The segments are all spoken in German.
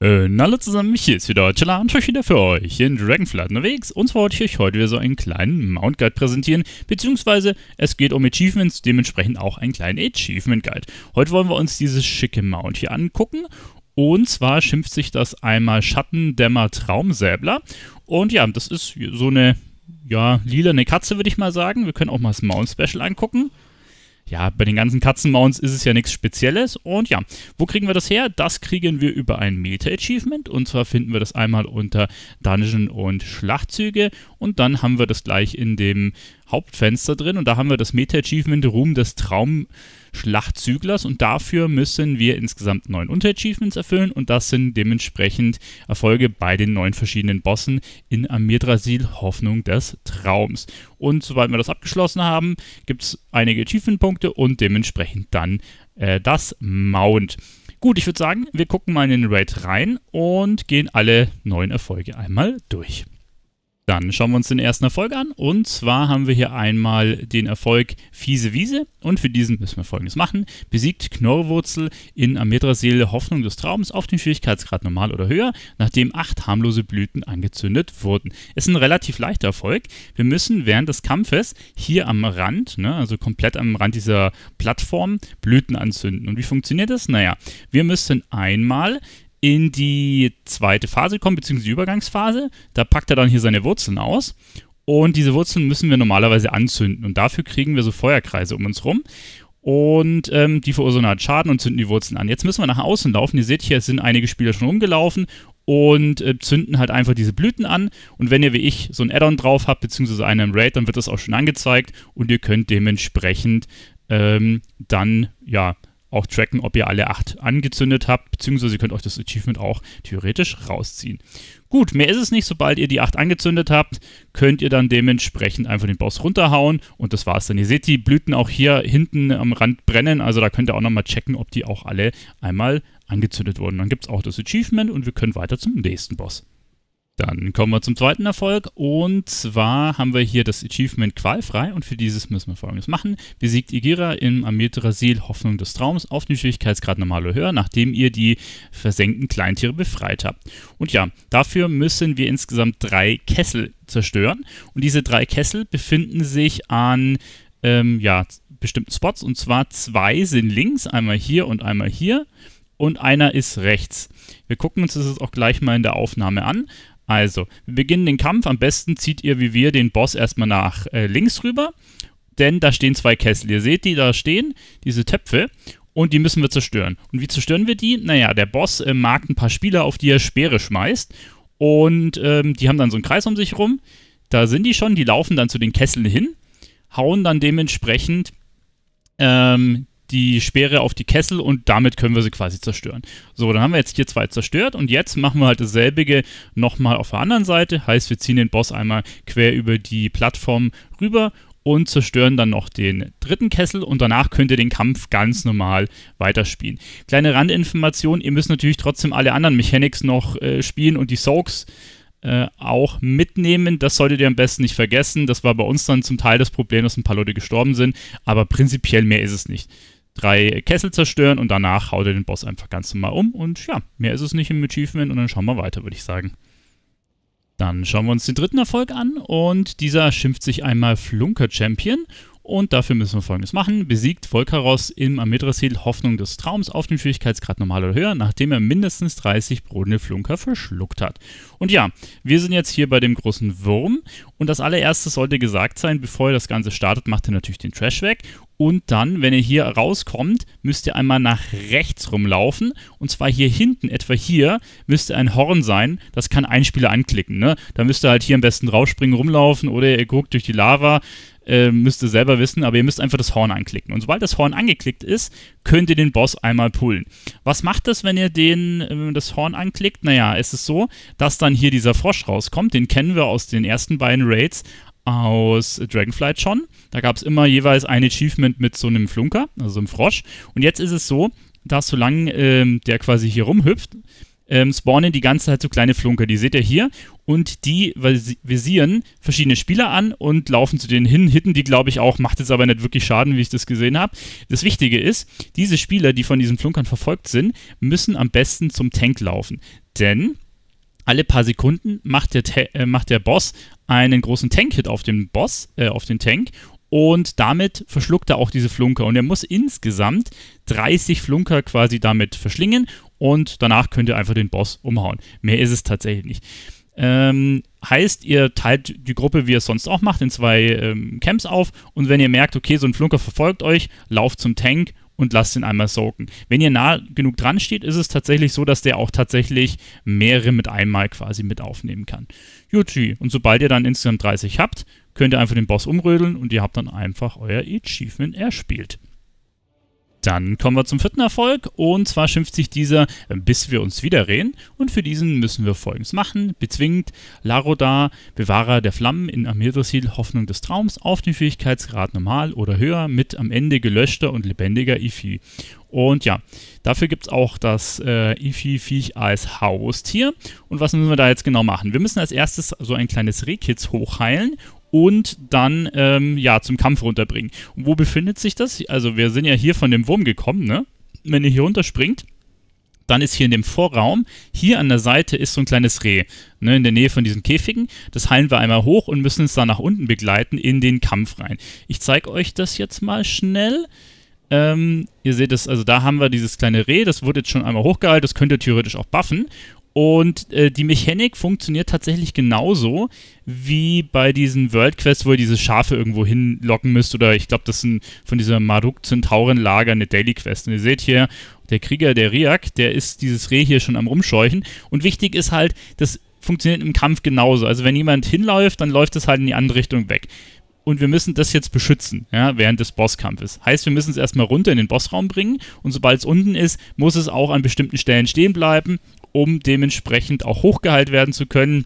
Äh, hallo zusammen, hier ist wieder Chilla und euch wieder für euch hier in Dragonflight unterwegs. Und zwar wollte ich euch heute wieder so einen kleinen Mount Guide präsentieren, beziehungsweise es geht um Achievements, dementsprechend auch einen kleinen Achievement Guide. Heute wollen wir uns dieses schicke Mount hier angucken. Und zwar schimpft sich das einmal Schattendämmer Traumsäbler. Und ja, das ist so eine, ja, lilane Katze, würde ich mal sagen. Wir können auch mal das Mount Special angucken ja, bei den ganzen Katzenmounts ist es ja nichts Spezielles. Und ja, wo kriegen wir das her? Das kriegen wir über ein Meta-Achievement. Und zwar finden wir das einmal unter Dungeon und Schlachtzüge. Und dann haben wir das gleich in dem Hauptfenster drin. Und da haben wir das Meta-Achievement Ruhm des Traum. Schlachtzüglers und dafür müssen wir insgesamt neun Unterachievements erfüllen und das sind dementsprechend Erfolge bei den neun verschiedenen Bossen in Amirdrasil Hoffnung des Traums. Und sobald wir das abgeschlossen haben, gibt es einige Achievement-Punkte und dementsprechend dann äh, das Mount. Gut, ich würde sagen, wir gucken mal in den Raid rein und gehen alle neuen Erfolge einmal durch. Dann schauen wir uns den ersten Erfolg an. Und zwar haben wir hier einmal den Erfolg Fiese Wiese. Und für diesen müssen wir folgendes machen. Besiegt Knorrwurzel in Amedrasil Hoffnung des Traums auf den Schwierigkeitsgrad normal oder höher, nachdem acht harmlose Blüten angezündet wurden. Ist ein relativ leichter Erfolg. Wir müssen während des Kampfes hier am Rand, ne, also komplett am Rand dieser Plattform, Blüten anzünden. Und wie funktioniert das? Naja, wir müssen einmal in die zweite Phase kommen, beziehungsweise die Übergangsphase. Da packt er dann hier seine Wurzeln aus. Und diese Wurzeln müssen wir normalerweise anzünden. Und dafür kriegen wir so Feuerkreise um uns rum. Und ähm, die verursachen halt Schaden und zünden die Wurzeln an. Jetzt müssen wir nach außen laufen. Ihr seht hier, es sind einige Spieler schon rumgelaufen und äh, zünden halt einfach diese Blüten an. Und wenn ihr wie ich so ein Addon drauf habt, beziehungsweise einen Raid, dann wird das auch schon angezeigt und ihr könnt dementsprechend ähm, dann ja auch tracken, ob ihr alle acht angezündet habt, beziehungsweise ihr könnt euch das Achievement auch theoretisch rausziehen. Gut, mehr ist es nicht. Sobald ihr die acht angezündet habt, könnt ihr dann dementsprechend einfach den Boss runterhauen und das war's dann. Ihr seht, die Blüten auch hier hinten am Rand brennen, also da könnt ihr auch nochmal checken, ob die auch alle einmal angezündet wurden. Dann gibt es auch das Achievement und wir können weiter zum nächsten Boss. Dann kommen wir zum zweiten Erfolg und zwar haben wir hier das Achievement qualfrei und für dieses müssen wir folgendes machen. Besiegt Igira im Ametrasil Hoffnung des Traums auf den Schwierigkeitsgrad normal oder höher, nachdem ihr die versenkten Kleintiere befreit habt. Und ja, dafür müssen wir insgesamt drei Kessel zerstören und diese drei Kessel befinden sich an ähm, ja, bestimmten Spots und zwar zwei sind links, einmal hier und einmal hier und einer ist rechts. Wir gucken uns das jetzt auch gleich mal in der Aufnahme an. Also, wir beginnen den Kampf. Am besten zieht ihr wie wir den Boss erstmal nach äh, links rüber, denn da stehen zwei Kessel. Ihr seht die da stehen, diese Töpfe, und die müssen wir zerstören. Und wie zerstören wir die? Naja, der Boss äh, mag ein paar Spieler, auf die er Speere schmeißt. Und ähm, die haben dann so einen Kreis um sich rum. Da sind die schon, die laufen dann zu den Kesseln hin, hauen dann dementsprechend ähm, die Speere auf die Kessel und damit können wir sie quasi zerstören. So, dann haben wir jetzt hier zwei zerstört und jetzt machen wir halt dasselbe nochmal auf der anderen Seite. Heißt, wir ziehen den Boss einmal quer über die Plattform rüber und zerstören dann noch den dritten Kessel und danach könnt ihr den Kampf ganz normal weiterspielen. Kleine Randinformation, ihr müsst natürlich trotzdem alle anderen Mechanics noch äh, spielen und die Soaks äh, auch mitnehmen. Das solltet ihr am besten nicht vergessen. Das war bei uns dann zum Teil das Problem, dass ein paar Leute gestorben sind, aber prinzipiell mehr ist es nicht drei Kessel zerstören und danach haut er den Boss einfach ganz normal um. Und ja, mehr ist es nicht im Achievement und dann schauen wir weiter, würde ich sagen. Dann schauen wir uns den dritten Erfolg an und dieser schimpft sich einmal Flunker Champion und dafür müssen wir folgendes machen. Besiegt Volkaros im Amidrasil Hoffnung des Traums auf dem Schwierigkeitsgrad normal oder höher, nachdem er mindestens 30 brodende Flunker verschluckt hat. Und ja, wir sind jetzt hier bei dem großen Wurm. Und das allererste sollte gesagt sein, bevor ihr das Ganze startet, macht ihr natürlich den Trash weg. Und dann, wenn ihr hier rauskommt, müsst ihr einmal nach rechts rumlaufen. Und zwar hier hinten, etwa hier, müsste ein Horn sein. Das kann ein Spieler anklicken. Ne? Da müsst ihr halt hier am besten rausspringen, rumlaufen oder ihr guckt durch die Lava äh, müsst ihr selber wissen, aber ihr müsst einfach das Horn anklicken. Und sobald das Horn angeklickt ist, könnt ihr den Boss einmal pullen. Was macht das, wenn ihr den, äh, das Horn anklickt? Naja, es ist so, dass dann hier dieser Frosch rauskommt. Den kennen wir aus den ersten beiden Raids aus Dragonflight schon. Da gab es immer jeweils ein Achievement mit so einem Flunker, also einem Frosch. Und jetzt ist es so, dass solange ähm, der quasi hier rumhüpft, ähm, spawnen die ganze Zeit so kleine Flunker, die seht ihr hier. Und die visieren verschiedene Spieler an und laufen zu denen hin, hitten die, glaube ich, auch, macht jetzt aber nicht wirklich Schaden, wie ich das gesehen habe. Das Wichtige ist, diese Spieler, die von diesen Flunkern verfolgt sind, müssen am besten zum Tank laufen. Denn alle paar Sekunden macht der, äh, macht der Boss einen großen Tank-Hit auf den Boss, äh, auf den Tank und damit verschluckt er auch diese Flunker. Und er muss insgesamt 30 Flunker quasi damit verschlingen. Und danach könnt ihr einfach den Boss umhauen. Mehr ist es tatsächlich nicht. Ähm, heißt, ihr teilt die Gruppe, wie ihr es sonst auch macht, in zwei ähm, Camps auf. Und wenn ihr merkt, okay, so ein Flunker verfolgt euch, lauft zum Tank und lasst ihn einmal soaken. Wenn ihr nah genug dran steht, ist es tatsächlich so, dass der auch tatsächlich mehrere mit einmal quasi mit aufnehmen kann. Juti. Und sobald ihr dann insgesamt 30 habt, könnt ihr einfach den Boss umrödeln und ihr habt dann einfach euer Achievement erspielt. Dann kommen wir zum vierten Erfolg und zwar schimpft sich dieser, bis wir uns wiederrehen. Und für diesen müssen wir folgendes machen. Bezwingt Larodar, Bewahrer der Flammen in Amirdrasil, Hoffnung des Traums, auf den Schwierigkeitsgrad normal oder höher mit am Ende gelöschter und lebendiger Ifi. Und ja, dafür gibt es auch das äh, Ifi-Viech als Haustier. Und was müssen wir da jetzt genau machen? Wir müssen als erstes so ein kleines Rehkitz hochheilen und dann ähm, ja, zum Kampf runterbringen. Und wo befindet sich das? Also wir sind ja hier von dem Wurm gekommen, ne? Wenn ihr hier runterspringt, dann ist hier in dem Vorraum, hier an der Seite ist so ein kleines Reh, ne, in der Nähe von diesen Käfigen. Das heilen wir einmal hoch und müssen uns dann nach unten begleiten in den Kampf rein. Ich zeige euch das jetzt mal schnell. Ähm, ihr seht es, also da haben wir dieses kleine Reh, das wurde jetzt schon einmal hochgehalten, das könnt ihr theoretisch auch buffen. Und äh, die Mechanik funktioniert tatsächlich genauso wie bei diesen World Quests, wo ihr diese Schafe irgendwo hinlocken müsst. Oder ich glaube, das sind von dieser Maruk Zentauren Lager eine Daily Quest. Und ihr seht hier, der Krieger, der Riak, der ist dieses Reh hier schon am Rumscheuchen. Und wichtig ist halt, das funktioniert im Kampf genauso. Also wenn jemand hinläuft, dann läuft es halt in die andere Richtung weg und wir müssen das jetzt beschützen, ja, während des Bosskampfes. Heißt, wir müssen es erstmal runter in den Bossraum bringen und sobald es unten ist, muss es auch an bestimmten Stellen stehen bleiben um dementsprechend auch hochgeheilt werden zu können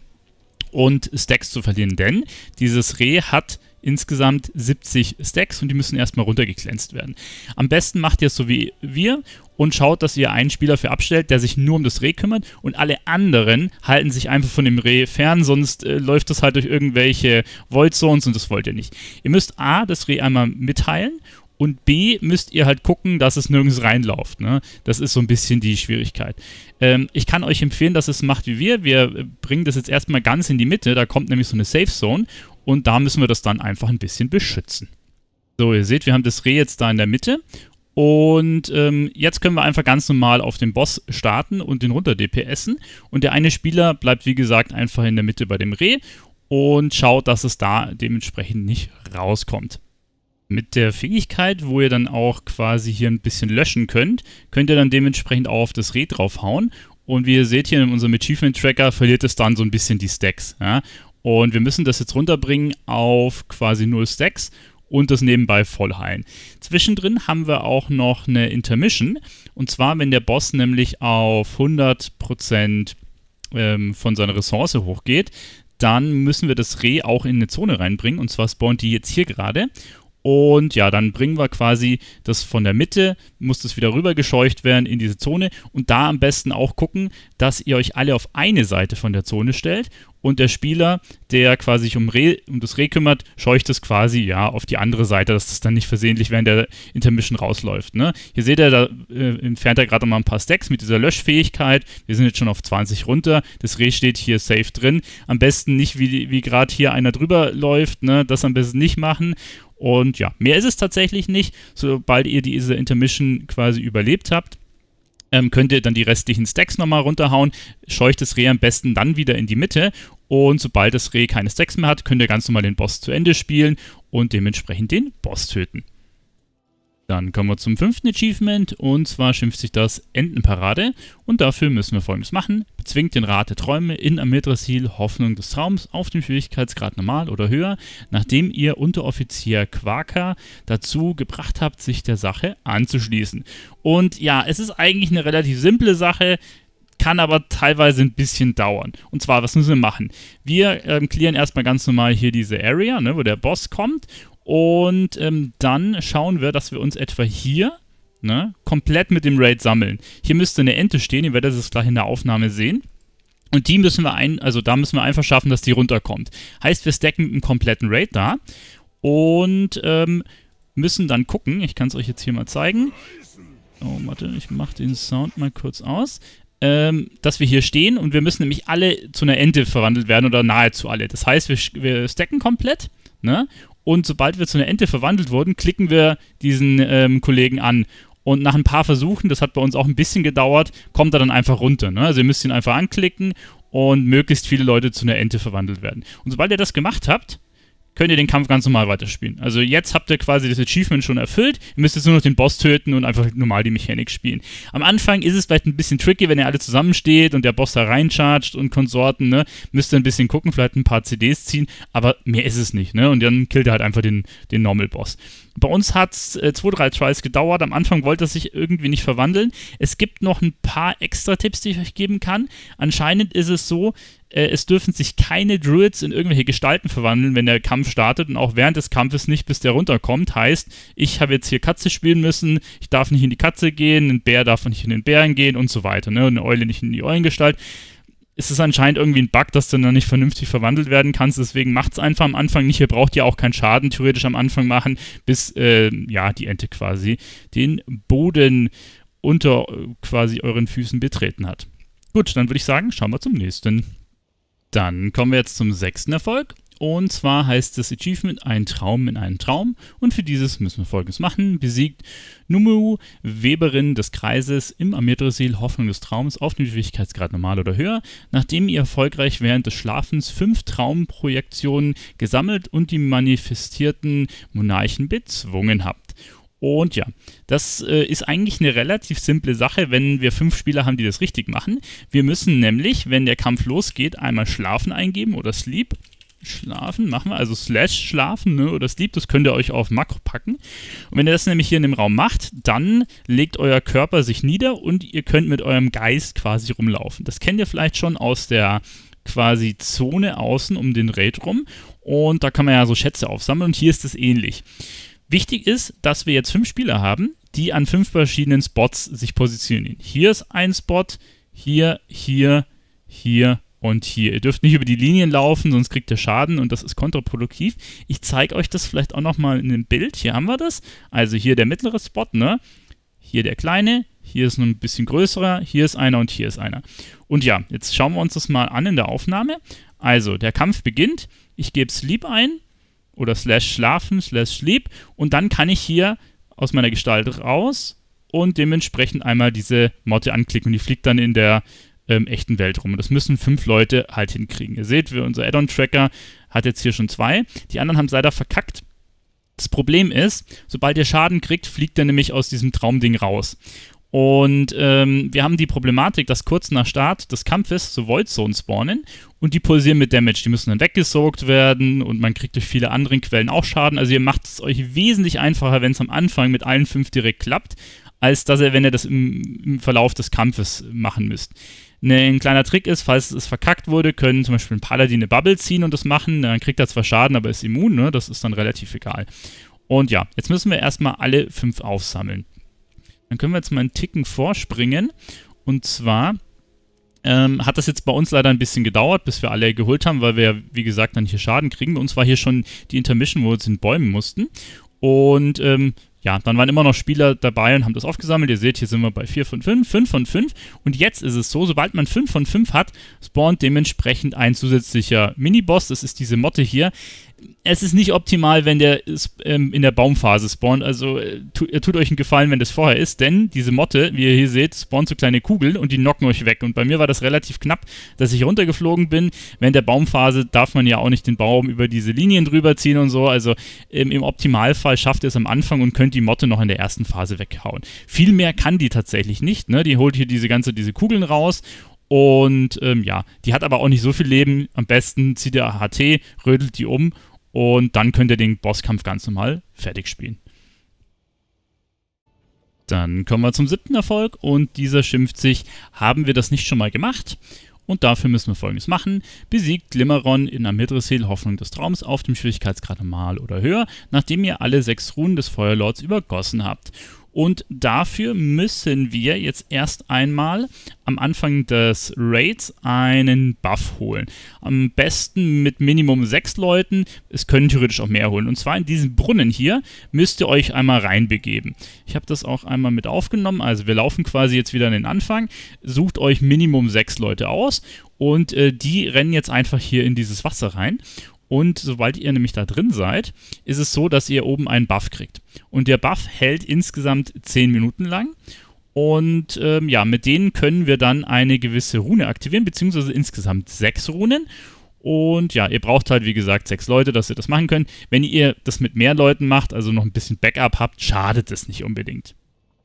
und Stacks zu verlieren. Denn dieses Reh hat insgesamt 70 Stacks und die müssen erstmal runtergeglänzt werden. Am besten macht ihr es so wie wir und schaut, dass ihr einen Spieler für abstellt, der sich nur um das Reh kümmert und alle anderen halten sich einfach von dem Reh fern, sonst äh, läuft das halt durch irgendwelche Void Zones und das wollt ihr nicht. Ihr müsst A, das Reh einmal mitteilen und B müsst ihr halt gucken, dass es nirgends reinläuft. Ne? Das ist so ein bisschen die Schwierigkeit. Ähm, ich kann euch empfehlen, dass es macht wie wir. Wir bringen das jetzt erstmal ganz in die Mitte. Da kommt nämlich so eine Safe Zone und da müssen wir das dann einfach ein bisschen beschützen. So, ihr seht, wir haben das Reh jetzt da in der Mitte und ähm, jetzt können wir einfach ganz normal auf den Boss starten und den runter DPSen. Und der eine Spieler bleibt, wie gesagt, einfach in der Mitte bei dem Reh und schaut, dass es da dementsprechend nicht rauskommt. Mit der Fähigkeit, wo ihr dann auch quasi hier ein bisschen löschen könnt, könnt ihr dann dementsprechend auch auf das Red draufhauen. Und wie ihr seht hier in unserem Achievement Tracker, verliert es dann so ein bisschen die Stacks. Ja? Und wir müssen das jetzt runterbringen auf quasi 0 Stacks und das nebenbei voll heilen. Zwischendrin haben wir auch noch eine Intermission. Und zwar, wenn der Boss nämlich auf 100% ähm, von seiner Ressource hochgeht, dann müssen wir das Reh auch in eine Zone reinbringen. Und zwar spawnt die jetzt hier gerade. Und ja, dann bringen wir quasi das von der Mitte, muss das wieder rübergescheucht werden in diese Zone und da am besten auch gucken, dass ihr euch alle auf eine Seite von der Zone stellt und der Spieler, der quasi sich um, Re, um das Reh kümmert, scheucht es quasi ja auf die andere Seite, dass das dann nicht versehentlich während der Intermission rausläuft. Ne? Hier seht ihr, da äh, entfernt er gerade mal ein paar Stacks mit dieser Löschfähigkeit. Wir sind jetzt schon auf 20 runter. Das Reh steht hier safe drin. Am besten nicht, wie, wie gerade hier einer drüber läuft. Ne? Das am besten nicht machen. Und ja, mehr ist es tatsächlich nicht. Sobald ihr diese Intermission quasi überlebt habt, ähm, könnt ihr dann die restlichen Stacks nochmal runterhauen, scheucht das Reh am besten dann wieder in die Mitte und sobald das Reh keine Stacks mehr hat, könnt ihr ganz normal den Boss zu Ende spielen und dementsprechend den Boss töten. Dann kommen wir zum fünften Achievement und zwar schimpft sich das Entenparade und dafür müssen wir folgendes machen. Bezwingt den Rat der Träume in Amidrasil Hoffnung des Traums auf dem Schwierigkeitsgrad normal oder höher, nachdem ihr Unteroffizier Quaka dazu gebracht habt, sich der Sache anzuschließen. Und ja, es ist eigentlich eine relativ simple Sache, kann aber teilweise ein bisschen dauern. Und zwar, was müssen wir machen? Wir ähm, klären erstmal ganz normal hier diese Area, ne, wo der Boss kommt. Und ähm, dann schauen wir, dass wir uns etwa hier ne, komplett mit dem Raid sammeln. Hier müsste eine Ente stehen, ihr werdet es gleich in der Aufnahme sehen. Und die müssen wir ein, also da müssen wir einfach schaffen, dass die runterkommt. Heißt, wir stacken einen kompletten Raid da und ähm, müssen dann gucken. Ich kann es euch jetzt hier mal zeigen. Oh, warte, ich mache den Sound mal kurz aus ähm, dass wir hier stehen und wir müssen nämlich alle zu einer Ente verwandelt werden oder nahezu alle. Das heißt, wir, wir stacken komplett ne? und sobald wir zu einer Ente verwandelt wurden, klicken wir diesen ähm, Kollegen an. Und nach ein paar Versuchen, das hat bei uns auch ein bisschen gedauert, kommt er dann einfach runter. Ne? Also ihr müsst ihn einfach anklicken und möglichst viele Leute zu einer Ente verwandelt werden. Und sobald ihr das gemacht habt, könnt ihr den Kampf ganz normal weiterspielen. Also jetzt habt ihr quasi das Achievement schon erfüllt, ihr müsst jetzt nur noch den Boss töten und einfach normal die Mechanik spielen. Am Anfang ist es vielleicht ein bisschen tricky, wenn ihr alle zusammensteht und der Boss da reinchargt und Konsorten, ne? Müsst ihr ein bisschen gucken, vielleicht ein paar CDs ziehen, aber mehr ist es nicht, ne? Und dann killt ihr halt einfach den, den Normal-Boss. Bei uns hat es äh, zwei, drei Tries gedauert. Am Anfang wollte er sich irgendwie nicht verwandeln. Es gibt noch ein paar extra Tipps, die ich euch geben kann. Anscheinend ist es so, äh, es dürfen sich keine Druids in irgendwelche Gestalten verwandeln, wenn der Kampf startet und auch während des Kampfes nicht, bis der runterkommt. Heißt, ich habe jetzt hier Katze spielen müssen, ich darf nicht in die Katze gehen, ein Bär darf nicht in den Bären gehen und so weiter. Ne? Und eine Eule nicht in die Eulengestalt. Es ist anscheinend irgendwie ein Bug, dass du dann nicht vernünftig verwandelt werden kannst. Deswegen macht es einfach am Anfang nicht. Ihr braucht ja auch keinen Schaden theoretisch am Anfang machen, bis äh, ja die Ente quasi den Boden unter äh, quasi euren Füßen betreten hat. Gut, dann würde ich sagen, schauen wir zum nächsten. Dann kommen wir jetzt zum sechsten Erfolg. Und zwar heißt das Achievement Ein Traum in einem Traum. Und für dieses müssen wir folgendes machen. Besiegt Numu, Weberin des Kreises im Amirdrasil Hoffnung des Traums auf den Schwierigkeitsgrad normal oder höher, nachdem ihr erfolgreich während des Schlafens fünf Traumprojektionen gesammelt und die manifestierten Monarchen bezwungen habt. Und ja, das äh, ist eigentlich eine relativ simple Sache, wenn wir fünf Spieler haben, die das richtig machen. Wir müssen nämlich, wenn der Kampf losgeht, einmal Schlafen eingeben oder Sleep. Schlafen machen wir, also Slash Schlafen ne, oder Sleep, das könnt ihr euch auf Makro packen. Und wenn ihr das nämlich hier in dem Raum macht, dann legt euer Körper sich nieder und ihr könnt mit eurem Geist quasi rumlaufen. Das kennt ihr vielleicht schon aus der quasi Zone außen um den Raid rum und da kann man ja so Schätze aufsammeln und hier ist es ähnlich. Wichtig ist, dass wir jetzt fünf Spieler haben, die an fünf verschiedenen Spots sich positionieren. Hier ist ein Spot, hier, hier, hier und hier. Ihr dürft nicht über die Linien laufen, sonst kriegt ihr Schaden und das ist kontraproduktiv. Ich zeige euch das vielleicht auch nochmal in einem Bild. Hier haben wir das. Also hier der mittlere Spot, ne? Hier der kleine, hier ist ein bisschen größerer, hier ist einer und hier ist einer. Und ja, jetzt schauen wir uns das mal an in der Aufnahme. Also, der Kampf beginnt. Ich gebe Sleep ein oder slash schlafen, slash sleep und dann kann ich hier aus meiner Gestalt raus und dementsprechend einmal diese Motte anklicken und die fliegt dann in der ähm, echten Welt rum. Und das müssen fünf Leute halt hinkriegen. Ihr seht, unser Add-on-Tracker hat jetzt hier schon zwei. Die anderen haben es leider verkackt. Das Problem ist, sobald ihr Schaden kriegt, fliegt er nämlich aus diesem Traumding raus. Und ähm, wir haben die Problematik, dass kurz nach Start des Kampfes so Void Zones spawnen und die pulsieren mit Damage. Die müssen dann weggesaugt werden und man kriegt durch viele andere Quellen auch Schaden. Also ihr macht es euch wesentlich einfacher, wenn es am Anfang mit allen fünf direkt klappt, als dass ihr, wenn ihr das im, im Verlauf des Kampfes machen müsst. Ne, ein kleiner Trick ist, falls es verkackt wurde, können zum Beispiel ein Paladin eine Bubble ziehen und das machen. Dann kriegt er zwar Schaden, aber ist immun, ne? das ist dann relativ egal. Und ja, jetzt müssen wir erstmal alle fünf aufsammeln. Dann können wir jetzt mal einen Ticken vorspringen. Und zwar ähm, hat das jetzt bei uns leider ein bisschen gedauert, bis wir alle geholt haben, weil wir, wie gesagt, dann hier Schaden kriegen. Bei uns war hier schon die Intermission, wo wir uns in Bäumen mussten. Und ähm, ja, dann waren immer noch Spieler dabei und haben das aufgesammelt. Ihr seht, hier sind wir bei 4 von 5, 5 von 5. Und jetzt ist es so, sobald man 5 von 5 hat, spawnt dementsprechend ein zusätzlicher Miniboss. Das ist diese Motte hier es ist nicht optimal, wenn der ähm, in der Baumphase spawnt. Also äh, tu, äh, tut euch einen Gefallen, wenn das vorher ist, denn diese Motte, wie ihr hier seht, spawnt so kleine Kugeln und die knocken euch weg. Und bei mir war das relativ knapp, dass ich runtergeflogen bin. Während der Baumphase darf man ja auch nicht den Baum über diese Linien drüber ziehen und so. Also ähm, im Optimalfall schafft ihr es am Anfang und könnt die Motte noch in der ersten Phase weghauen. Viel mehr kann die tatsächlich nicht. Ne? Die holt hier diese ganze diese Kugeln raus und ähm, ja, die hat aber auch nicht so viel Leben. Am besten zieht ihr HT, rödelt die um und dann könnt ihr den Bosskampf ganz normal fertig spielen. Dann kommen wir zum siebten Erfolg und dieser schimpft sich, haben wir das nicht schon mal gemacht? Und dafür müssen wir folgendes machen. Besiegt Glimmeron in Amidrasil Hoffnung des Traums auf dem Schwierigkeitsgrad normal oder höher, nachdem ihr alle sechs Runen des Feuerlords übergossen habt. Und dafür müssen wir jetzt erst einmal am Anfang des Raids einen Buff holen. Am besten mit Minimum sechs Leuten. Es können theoretisch auch mehr holen. Und zwar in diesen Brunnen hier müsst ihr euch einmal reinbegeben. Ich habe das auch einmal mit aufgenommen. Also wir laufen quasi jetzt wieder an den Anfang. Sucht euch Minimum sechs Leute aus und äh, die rennen jetzt einfach hier in dieses Wasser rein. Und sobald ihr nämlich da drin seid, ist es so, dass ihr oben einen Buff kriegt. Und der Buff hält insgesamt 10 Minuten lang. Und ähm, ja, mit denen können wir dann eine gewisse Rune aktivieren, beziehungsweise insgesamt sechs Runen. Und ja, ihr braucht halt, wie gesagt, sechs Leute, dass ihr das machen könnt. Wenn ihr das mit mehr Leuten macht, also noch ein bisschen Backup habt, schadet es nicht unbedingt.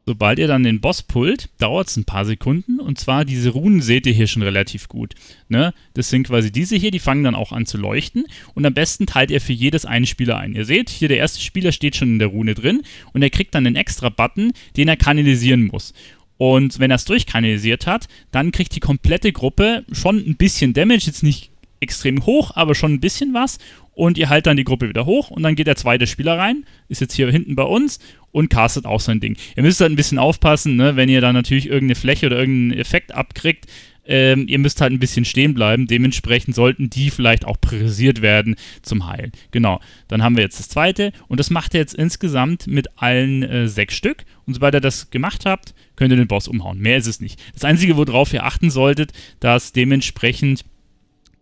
Sobald ihr dann den Boss pullt, dauert es ein paar Sekunden. Und zwar diese Runen seht ihr hier schon relativ gut. Ne? Das sind quasi diese hier, die fangen dann auch an zu leuchten. Und am besten teilt ihr für jedes einen Spieler ein. Ihr seht, hier der erste Spieler steht schon in der Rune drin. Und er kriegt dann einen extra Button, den er kanalisieren muss. Und wenn er es durchkanalisiert hat, dann kriegt die komplette Gruppe schon ein bisschen Damage. Jetzt nicht extrem hoch, aber schon ein bisschen was und ihr haltet dann die Gruppe wieder hoch und dann geht der zweite Spieler rein, ist jetzt hier hinten bei uns und castet auch so ein Ding. Ihr müsst halt ein bisschen aufpassen, ne, wenn ihr dann natürlich irgendeine Fläche oder irgendeinen Effekt abkriegt, ähm, ihr müsst halt ein bisschen stehen bleiben. Dementsprechend sollten die vielleicht auch priorisiert werden zum Heilen. Genau. Dann haben wir jetzt das zweite und das macht ihr jetzt insgesamt mit allen äh, sechs Stück. Und sobald ihr das gemacht habt, könnt ihr den Boss umhauen. Mehr ist es nicht. Das Einzige, worauf ihr achten solltet, dass dementsprechend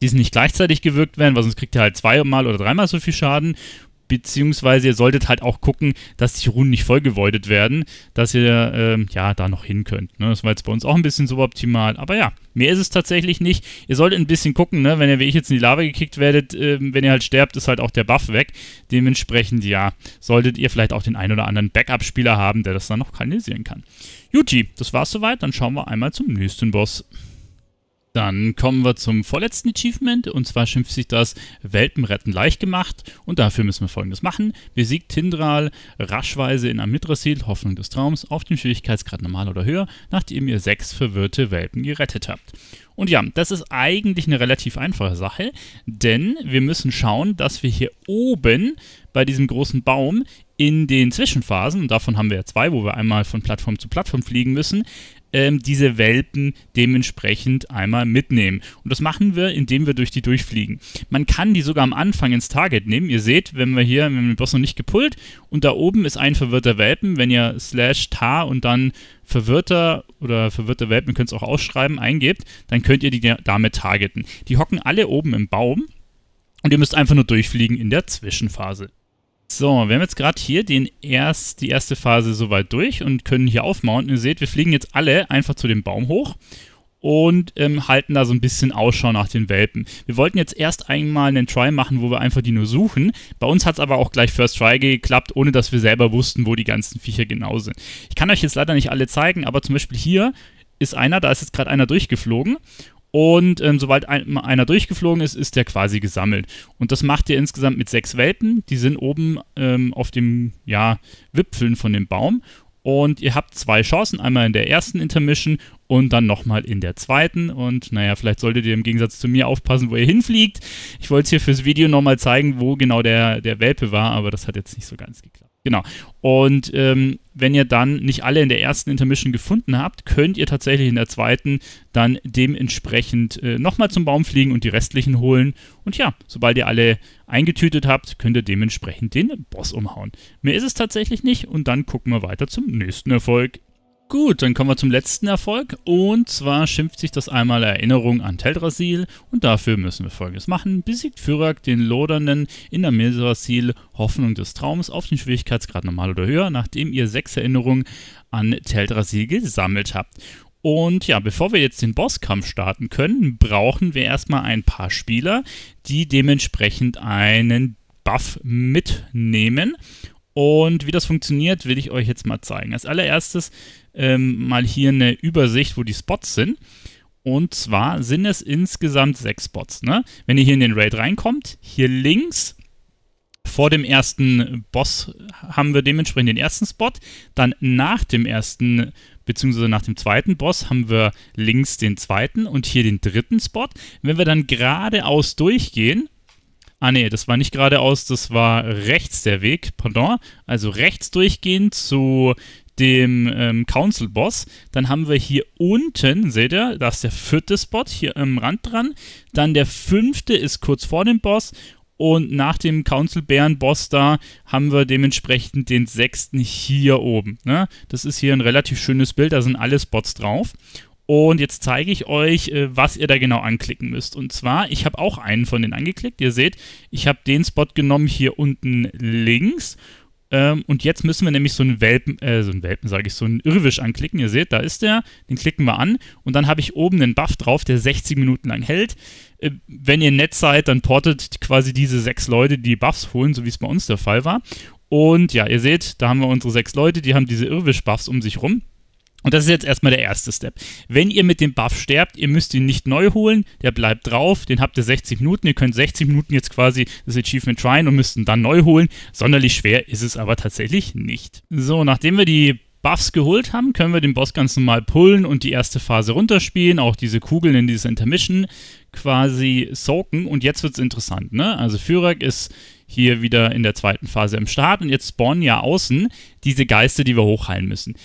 die nicht gleichzeitig gewirkt werden, weil sonst kriegt ihr halt zweimal oder dreimal so viel Schaden. Beziehungsweise ihr solltet halt auch gucken, dass die Runen nicht vollgewoldet werden, dass ihr ähm, ja da noch hin könnt. Ne? Das war jetzt bei uns auch ein bisschen suboptimal. Aber ja, mehr ist es tatsächlich nicht. Ihr solltet ein bisschen gucken, ne? wenn ihr wie ich jetzt in die Lava gekickt werdet, äh, wenn ihr halt sterbt, ist halt auch der Buff weg. Dementsprechend, ja, solltet ihr vielleicht auch den ein oder anderen Backup-Spieler haben, der das dann noch kanalisieren kann. Juti, das war's soweit. Dann schauen wir einmal zum nächsten Boss. Dann kommen wir zum vorletzten Achievement und zwar schimpft sich das Welpen retten leicht gemacht und dafür müssen wir folgendes machen. Besiegt Tindral raschweise in Amidrasil, Hoffnung des Traums, auf dem Schwierigkeitsgrad normal oder höher, nachdem ihr sechs verwirrte Welpen gerettet habt. Und ja, das ist eigentlich eine relativ einfache Sache, denn wir müssen schauen, dass wir hier oben bei diesem großen Baum in den Zwischenphasen, und davon haben wir ja zwei, wo wir einmal von Plattform zu Plattform fliegen müssen, ähm, diese Welpen dementsprechend einmal mitnehmen. Und das machen wir, indem wir durch die durchfliegen. Man kann die sogar am Anfang ins Target nehmen. Ihr seht, wenn wir hier, wir haben den Boss noch nicht gepullt und da oben ist ein verwirrter Welpen, wenn ihr slash tar und dann verwirrter oder verwirrter Welpen, könnt es auch ausschreiben, eingebt, dann könnt ihr die damit targeten. Die hocken alle oben im Baum und ihr müsst einfach nur durchfliegen in der Zwischenphase. So, wir haben jetzt gerade hier den erst, die erste Phase soweit durch und können hier aufmounten. Ihr seht, wir fliegen jetzt alle einfach zu dem Baum hoch und ähm, halten da so ein bisschen Ausschau nach den Welpen. Wir wollten jetzt erst einmal einen Try machen, wo wir einfach die nur suchen. Bei uns hat es aber auch gleich First Try geklappt, ohne dass wir selber wussten, wo die ganzen Viecher genau sind. Ich kann euch jetzt leider nicht alle zeigen, aber zum Beispiel hier ist einer, da ist jetzt gerade einer durchgeflogen und ähm, sobald ein, einer durchgeflogen ist, ist der quasi gesammelt. Und das macht ihr insgesamt mit sechs Welpen. Die sind oben ähm, auf dem ja, Wipfeln von dem Baum. Und ihr habt zwei Chancen, einmal in der ersten Intermission und dann nochmal in der zweiten. Und naja, vielleicht solltet ihr im Gegensatz zu mir aufpassen, wo ihr hinfliegt. Ich wollte es hier fürs Video nochmal zeigen, wo genau der, der Welpe war, aber das hat jetzt nicht so ganz geklappt. Genau. Und ähm, wenn ihr dann nicht alle in der ersten Intermission gefunden habt, könnt ihr tatsächlich in der zweiten dann dementsprechend äh, nochmal zum Baum fliegen und die restlichen holen. Und ja, sobald ihr alle eingetütet habt, könnt ihr dementsprechend den Boss umhauen. Mehr ist es tatsächlich nicht und dann gucken wir weiter zum nächsten Erfolg. Gut, dann kommen wir zum letzten Erfolg. Und zwar schimpft sich das einmal Erinnerung an Teldrassil. Und dafür müssen wir folgendes machen. Besiegt Fyrak den Lodernden in der Mildrassil Hoffnung des Traums auf den Schwierigkeitsgrad normal oder höher, nachdem ihr sechs Erinnerungen an Teldrassil gesammelt habt. Und ja, bevor wir jetzt den Bosskampf starten können, brauchen wir erstmal ein paar Spieler, die dementsprechend einen Buff mitnehmen. Und wie das funktioniert, will ich euch jetzt mal zeigen. Als allererstes ähm, mal hier eine Übersicht, wo die Spots sind. Und zwar sind es insgesamt sechs Spots. Ne? Wenn ihr hier in den Raid reinkommt, hier links vor dem ersten Boss haben wir dementsprechend den ersten Spot. Dann nach dem ersten beziehungsweise nach dem zweiten Boss haben wir links den zweiten und hier den dritten Spot. Wenn wir dann geradeaus durchgehen, Ah nee, das war nicht geradeaus, das war rechts der Weg, pardon. Also rechts durchgehend zu dem ähm, Council Boss. Dann haben wir hier unten, seht ihr, da ist der vierte Spot hier am Rand dran. Dann der fünfte ist kurz vor dem Boss. Und nach dem Council Bären Boss da haben wir dementsprechend den sechsten hier oben. Ne? Das ist hier ein relativ schönes Bild, da sind alle Spots drauf. Und jetzt zeige ich euch, äh, was ihr da genau anklicken müsst. Und zwar, ich habe auch einen von denen angeklickt. Ihr seht, ich habe den Spot genommen hier unten links. Ähm, und jetzt müssen wir nämlich so einen Welpen, äh, so einen Welpen sage ich, so einen Irrwisch anklicken. Ihr seht, da ist der, den klicken wir an. Und dann habe ich oben einen Buff drauf, der 60 Minuten lang hält. Äh, wenn ihr nett seid, dann portet quasi diese sechs Leute, die, Buffs holen, so wie es bei uns der Fall war. Und ja, ihr seht, da haben wir unsere sechs Leute, die haben diese Irrwisch-Buffs um sich rum. Und das ist jetzt erstmal der erste Step. Wenn ihr mit dem Buff sterbt, ihr müsst ihn nicht neu holen, der bleibt drauf, den habt ihr 60 Minuten, ihr könnt 60 Minuten jetzt quasi das Achievement tryen und müsst ihn dann neu holen. Sonderlich schwer ist es aber tatsächlich nicht. So, nachdem wir die Buffs geholt haben, können wir den Boss ganz normal pullen und die erste Phase runterspielen, auch diese Kugeln in dieses Intermission quasi soaken und jetzt wird es interessant, ne? Also Führer ist hier wieder in der zweiten Phase im Start und jetzt spawnen ja außen diese Geister, die wir hochheilen müssen.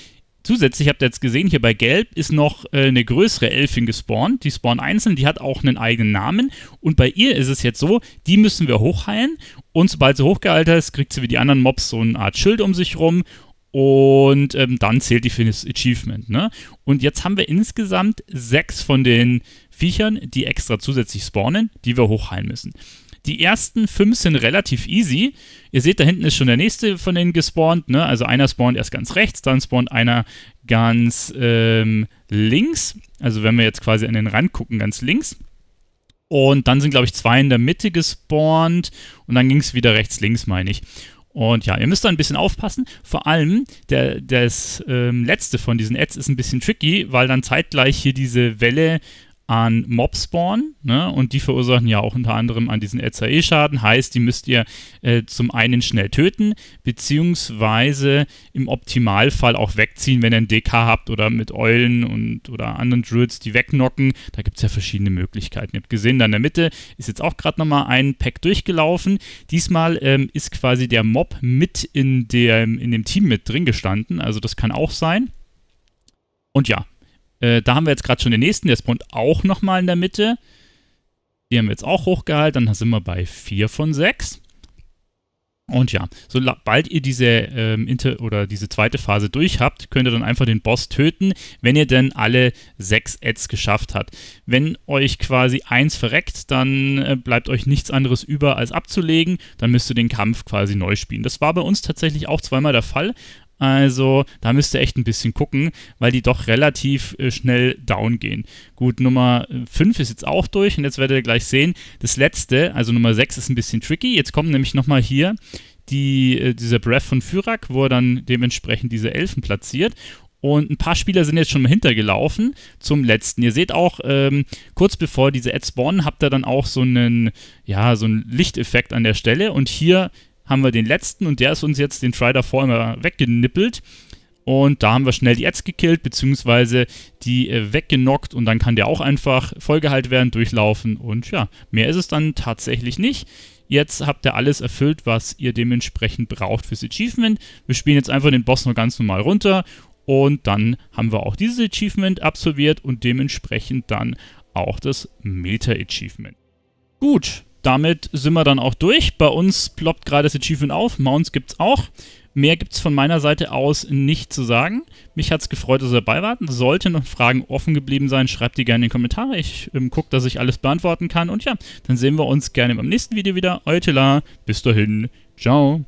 Zusätzlich habt ihr jetzt gesehen, hier bei Gelb ist noch äh, eine größere Elfin gespawnt. Die spawnt einzeln, die hat auch einen eigenen Namen. Und bei ihr ist es jetzt so, die müssen wir hochheilen. Und sobald sie hochgehalten ist, kriegt sie wie die anderen Mobs so eine Art Schild um sich rum. Und ähm, dann zählt die für das Achievement. Ne? Und jetzt haben wir insgesamt sechs von den Viechern, die extra zusätzlich spawnen, die wir hochheilen müssen. Die ersten fünf sind relativ easy. Ihr seht, da hinten ist schon der nächste von denen gespawnt. Ne? Also einer spawnt erst ganz rechts, dann spawnt einer ganz ähm, links. Also wenn wir jetzt quasi an den Rand gucken, ganz links. Und dann sind, glaube ich, zwei in der Mitte gespawnt. Und dann ging es wieder rechts, links, meine ich. Und ja, ihr müsst da ein bisschen aufpassen. Vor allem der, das ähm, letzte von diesen Ads ist ein bisschen tricky, weil dann zeitgleich hier diese Welle an spawnen ne? und die verursachen ja auch unter anderem an diesen LCE-Schaden. Heißt, die müsst ihr äh, zum einen schnell töten, beziehungsweise im Optimalfall auch wegziehen, wenn ihr einen DK habt oder mit Eulen und oder anderen Druids, die wegnocken. Da gibt es ja verschiedene Möglichkeiten. Ihr habt gesehen, da in der Mitte ist jetzt auch gerade nochmal ein Pack durchgelaufen. Diesmal ähm, ist quasi der Mob mit in, der, in dem Team mit drin gestanden, also das kann auch sein. Und ja, äh, da haben wir jetzt gerade schon den nächsten, der spawnt auch nochmal in der Mitte. Die haben wir jetzt auch hochgehalten, dann sind wir bei 4 von 6. Und ja, sobald ihr diese ähm, Inter oder diese zweite Phase durch habt, könnt ihr dann einfach den Boss töten, wenn ihr denn alle sechs Ads geschafft habt. Wenn euch quasi eins verreckt, dann äh, bleibt euch nichts anderes über als abzulegen, dann müsst ihr den Kampf quasi neu spielen. Das war bei uns tatsächlich auch zweimal der Fall. Also da müsst ihr echt ein bisschen gucken, weil die doch relativ äh, schnell down gehen. Gut, Nummer 5 äh, ist jetzt auch durch und jetzt werdet ihr gleich sehen, das letzte, also Nummer 6 ist ein bisschen tricky. Jetzt kommt nämlich nochmal hier die, äh, dieser Breath von Fyrak, wo er dann dementsprechend diese Elfen platziert. Und ein paar Spieler sind jetzt schon mal hintergelaufen zum letzten. Ihr seht auch, ähm, kurz bevor diese Ads spawnen, habt ihr dann auch so einen, ja, so einen Lichteffekt an der Stelle. Und hier haben wir den letzten und der ist uns jetzt den Try davor immer weggenippelt. Und da haben wir schnell die Ads gekillt, beziehungsweise die äh, weggenockt und dann kann der auch einfach vollgehalten werden, durchlaufen und ja, mehr ist es dann tatsächlich nicht. Jetzt habt ihr alles erfüllt, was ihr dementsprechend braucht fürs Achievement. Wir spielen jetzt einfach den Boss noch ganz normal runter und dann haben wir auch dieses Achievement absolviert und dementsprechend dann auch das Meta-Achievement. Gut, damit sind wir dann auch durch. Bei uns ploppt gerade das Achievement auf. Mounts gibt es auch. Mehr gibt es von meiner Seite aus nicht zu sagen. Mich hat es gefreut, dass ihr dabei wart. Sollten noch Fragen offen geblieben sein, schreibt die gerne in die Kommentare. Ich ähm, gucke, dass ich alles beantworten kann. Und ja, dann sehen wir uns gerne beim nächsten Video wieder. Euer Tila. Bis dahin. Ciao.